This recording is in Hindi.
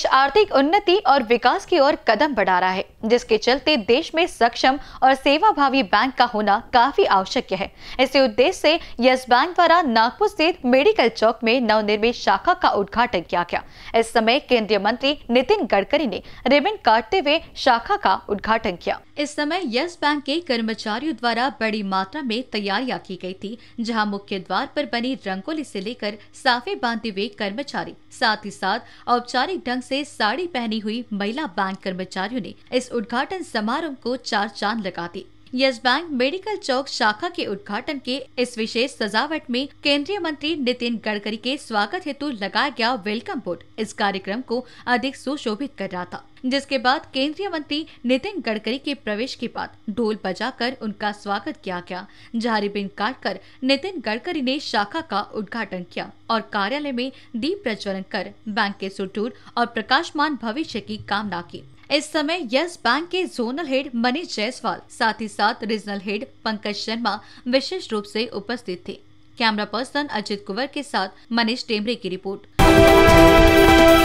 देश आर्थिक उन्नति और विकास की ओर कदम बढ़ा रहा है जिसके चलते देश में सक्षम और सेवाभावी बैंक का होना काफी आवश्यक है इसी उद्देश्य से यस बैंक द्वारा नागपुर स्थित मेडिकल चौक में नवनिर्मित शाखा का उद्घाटन किया गया इस समय केंद्रीय मंत्री नितिन गडकरी ने रिबन काटते हुए शाखा का उद्घाटन किया इस समय यस बैंक के कर्मचारियों द्वारा बड़ी मात्रा में तैयारियां की गई थी जहां मुख्य द्वार पर बनी रंगोली से लेकर साफे बांधे हुए कर्मचारी साथ ही साथ औपचारिक ढंग से साड़ी पहनी हुई महिला बैंक कर्मचारियों ने इस उद्घाटन समारोह को चार चांद लगा दी यस बैंक मेडिकल चौक शाखा के उद्घाटन के इस विशेष सजावट में केंद्रीय मंत्री नितिन गडकरी के स्वागत हेतु लगाया गया वेलकम बोर्ड इस कार्यक्रम को अधिक सुशोभित कर रहा था जिसके बाद केंद्रीय मंत्री नितिन गडकरी के प्रवेश के बाद ढोल बजाकर उनका स्वागत किया गया झारी बिन काट कर नितिन गडकरी ने शाखा का उद्घाटन किया और कार्यालय में दीप प्रज्वलन कर बैंक के सुटूर और प्रकाशमान भविष्य की कामना की इस समय यस बैंक के जोनल हेड मनीष जायसवाल साथ ही साथ रीजनल हेड पंकज शर्मा विशेष रूप से उपस्थित थे कैमरा पर्सन अजित कुंवर के साथ मनीष टेमरे की रिपोर्ट